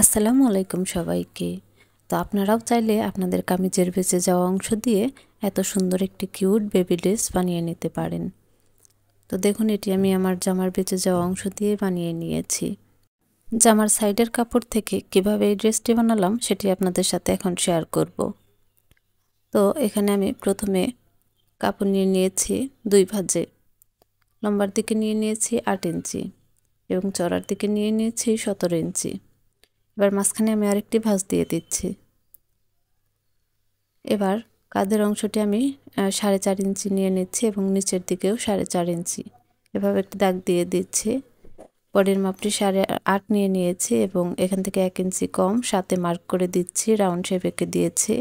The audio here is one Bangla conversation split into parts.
আসসালামু আলাইকুম সবাইকে তো আপনারাও চাইলে আপনাদের কামিজের বেঁচে যাওয়া অংশ দিয়ে এত সুন্দর একটি কিউট বেবি ড্রেস বানিয়ে নিতে পারেন তো দেখুন এটি আমি আমার জামার বেঁচে যাওয়া অংশ দিয়ে বানিয়ে নিয়েছি জামার সাইডের কাপড় থেকে কিভাবে এই ড্রেসটি বানালাম সেটি আপনাদের সাথে এখন শেয়ার করব তো এখানে আমি প্রথমে কাপড় নিয়ে নিয়েছি দুই ভাজে লম্বার দিকে নিয়ে নিয়েছি আট ইঞ্চি এবং চড়ার দিকে নিয়ে নিয়েছি সতেরো ইঞ্চি এবার মাঝখানে আমি আরেকটি ভাঁজ দিয়ে দিচ্ছি এবার কাঁধের অংশটি আমি সাড়ে চার ইঞ্চি নিয়ে নিচ্ছি এবং নিচের দিকেও সাড়ে চার ইঞ্চি এভাবে একটি দাগ দিয়ে দিচ্ছি পরের মাপটি সাড়ে আট নিয়ে নিয়েছি এবং এখান থেকে এক ইঞ্চি কম সাথে মার্ক করে দিচ্ছি রাউন্ড শেপ এঁকে দিয়েছি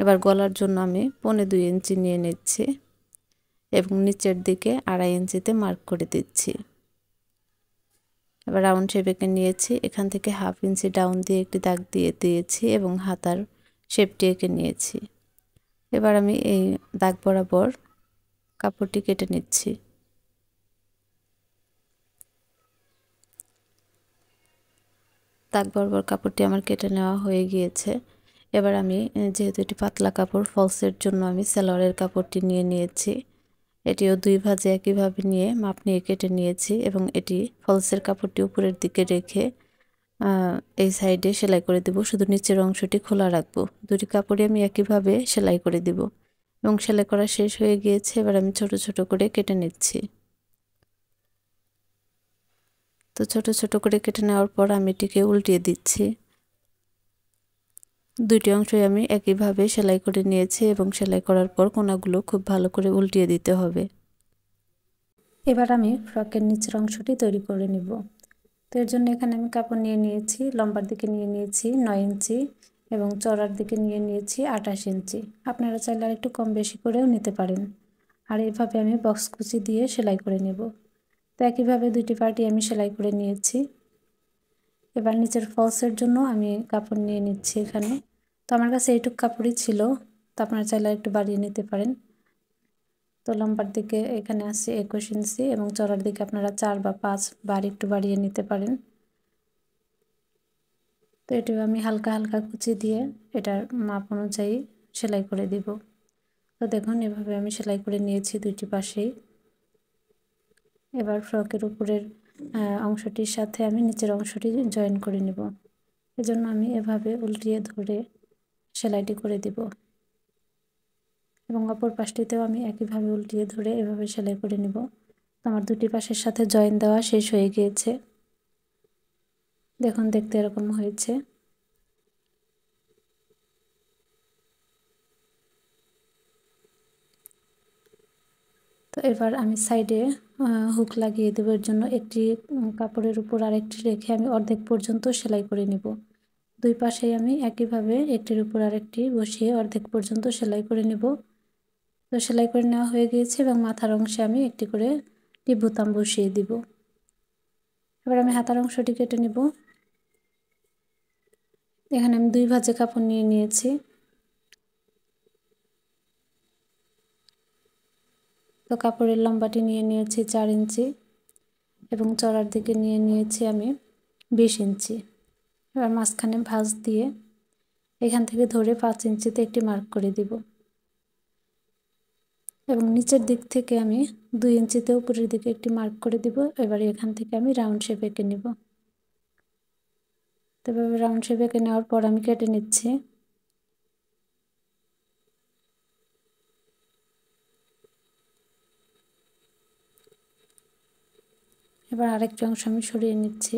এবার গলার জন্য আমি পনে দুই ইঞ্চি নিয়ে নিচ্ছি এবং নিচের দিকে আড়াই ইঞ্চিতে মার্ক করে দিচ্ছি এবার রাউন্ড শেপ এঁকে নিয়েছি এখান থেকে হাফ ইঞ্চি ডাউন দিয়ে একটি দাগ দিয়ে দিয়েছি এবং হাতার শেপটি এঁকে নিয়েছি এবার আমি এই দাগ বরাবর কাপড়টি কেটে নিচ্ছি দাগ বরাবর কাপড়টি আমার কেটে নেওয়া হয়ে গিয়েছে এবার আমি যেহেতু এটি পাতলা কাপড় ফলসের জন্য আমি সেলোয়ারের কাপড়টি নিয়ে নিয়েছি এটিও দুই ভাজে একইভাবে নিয়ে মাপ নিয়ে কেটে নিয়েছি এবং এটি ফলসের কাপড়টি উপরের দিকে রেখে এই সাইডে সেলাই করে দেব শুধু নিচের অংশটি খোলা রাখবো দুটি কাপড়ে আমি একইভাবে সেলাই করে দিব এবং সেলাই করা শেষ হয়ে গিয়েছে এবার আমি ছোট ছোট করে কেটে নিচ্ছি তো ছোট ছোট করে কেটে নেওয়ার পর আমি এটিকে উল্টিয়ে দিচ্ছি দুইটি অংশই আমি একইভাবে সেলাই করে নিয়েছি এবং সেলাই করার পর কোনাগুলো খুব ভালো করে উল্টিয়ে দিতে হবে এবার আমি ফ্রকের নিচের অংশটি তৈরি করে নেব তো এর জন্য এখানে আমি কাপড় নিয়ে নিয়েছি লম্বার দিকে নিয়ে নিয়েছি নয় ইঞ্চি এবং চড়ার দিকে নিয়ে নিয়েছি আঠাশ ইঞ্চি আপনারা চাইলে আর একটু কম বেশি করেও নিতে পারেন আর এভাবে আমি বক্স কুচি দিয়ে সেলাই করে নেব তো একইভাবে দুটি পার্টি আমি সেলাই করে নিয়েছি এবার নিচের ফলসের জন্য আমি কাপড় নিয়ে নিচ্ছি এখানে তো আমার কাছে এইটুক কাপড়ই ছিল তো আপনারা চাইলে একটু বাড়িয়ে নিতে পারেন তো লম্বার দিকে এখানে আছে একুশ ইঞ্চি এবং চড়ার দিকে আপনারা চার বা পাঁচ বার একটু বাড়িয়ে নিতে পারেন তো এটি আমি হালকা হালকা কুচি দিয়ে এটার মাপ অনুযায়ী সেলাই করে দিব তো দেখুন এভাবে আমি সেলাই করে নিয়েছি দুইটি পাশেই এবার ফ্রকের উপরের অংশটির সাথে আমি নিচের অংশটি জয়েন করে নেব এজন্য আমি এভাবে উল্টিয়ে ধরে সেলাইটি করে দেব এবং অপর পাশটিতেও আমি একইভাবে উল্টিয়ে ধরে এভাবে সেলাই করে নেব আমার দুটি পাশের সাথে জয়েন দেওয়া শেষ হয়ে গিয়েছে দেখুন দেখতে এরকম হয়েছে তো এবার আমি সাইডে হুক লাগিয়ে দেবো এর জন্য একটি কাপড়ের উপর আরেকটি রেখে আমি অর্ধেক পর্যন্ত সেলাই করে নিব দুই পাশেই আমি একইভাবে একটির উপর আরেকটি বসিয়ে অর্ধেক পর্যন্ত সেলাই করে নেব তো সেলাই করে নেওয়া হয়ে গিয়েছে এবং মাথার অংশে আমি একটি করে একটি বোতাম বসিয়ে দিব এবার আমি হাতার অংশটি কেটে নেব এখানে আমি দুই ভাজে কাপড় নিয়ে নিয়েছি তো কাপড়ের লম্বাটি নিয়ে নিয়েছি চার ইঞ্চি এবং চড়ার দিকে নিয়ে নিয়েছি আমি বিশ ইঞ্চি এবার মাঝখানে ভাঁজ দিয়ে এখান থেকে ধরে পাঁচ ইঞ্চিতে একটি মার্ক করে দিব এবং নিচের দিক থেকে আমি দুই ইঞ্চিতে উপরের দিকে একটি মার্ক করে দিব এবার এখান থেকে আমি রাউন্ড শেপ এঁকে নেব তবে রাউন্ড শেপ এঁকে নেওয়ার পর আমি কেটে নিচ্ছি এবার আরেকটি অংশ আমি সরিয়ে নিচ্ছি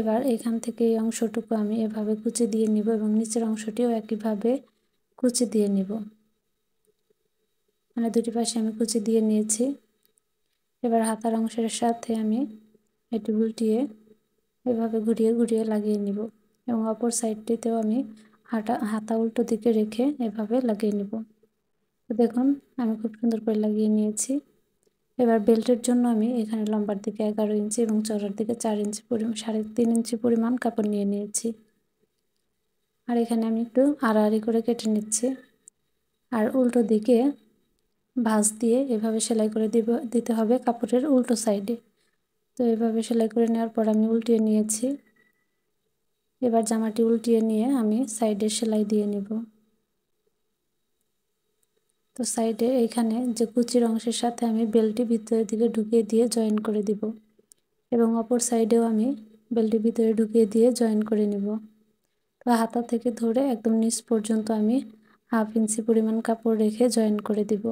এবার এখান থেকে এই অংশটুকু আমি এভাবে কুচি দিয়ে নিব এবং নিচের অংশটিও একইভাবে কুচি দিয়ে নিব মানে দুটি পাশে আমি কুচি দিয়ে নিয়েছি এবার হাতার অংশের সাথে আমি এটি উল্টিয়ে এভাবে ঘুরিয়ে ঘুরিয়ে লাগিয়ে নিব এবং অপর সাইডটিতেও আমি হাটা হাতা উল্টো দিকে রেখে এভাবে লাগিয়ে নিব দেখুন আমি খুব সুন্দর করে লাগিয়ে নিয়েছি এবার বেল্টের জন্য আমি এখানে লম্বার দিকে এগারো ইঞ্চি এবং চড়ার দিকে চার ইঞ্চি পরিমাণ সাড়ে তিন ইঞ্চি পরিমাণ কাপড় নিয়ে নিয়েছি আর এখানে আমি একটু আড়াআড়ি করে কেটে নিচ্ছি আর উল্টো দিকে ভাঁজ দিয়ে এভাবে সেলাই করে দিব দিতে হবে কাপড়ের উল্টো সাইডে তো এভাবে সেলাই করে নেওয়ার পর আমি উল্টিয়ে নিয়েছি এবার জামাটি উল্টিয়ে নিয়ে আমি সাইডে সেলাই দিয়ে নেব তো সাইডে এইখানে যে কুচির অংশের সাথে আমি বেলটি ভিতরের দিকে ঢুকিয়ে দিয়ে জয়েন করে দিব এবং অপর সাইডেও আমি বেলটি ভিতরে ঢুকিয়ে দিয়ে জয়েন করে নেব তো হাতা থেকে ধরে একদম নিচ পর্যন্ত আমি হাফ ইঞ্চি পরিমাণ কাপড় রেখে জয়েন করে দিব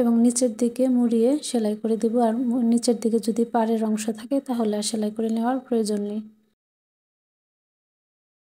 এবং নিচের দিকে মুড়িয়ে সেলাই করে দেব আর নিচের দিকে যদি পাড়ের অংশ থাকে তাহলে আর সেলাই করে নেওয়ার প্রয়োজন নেই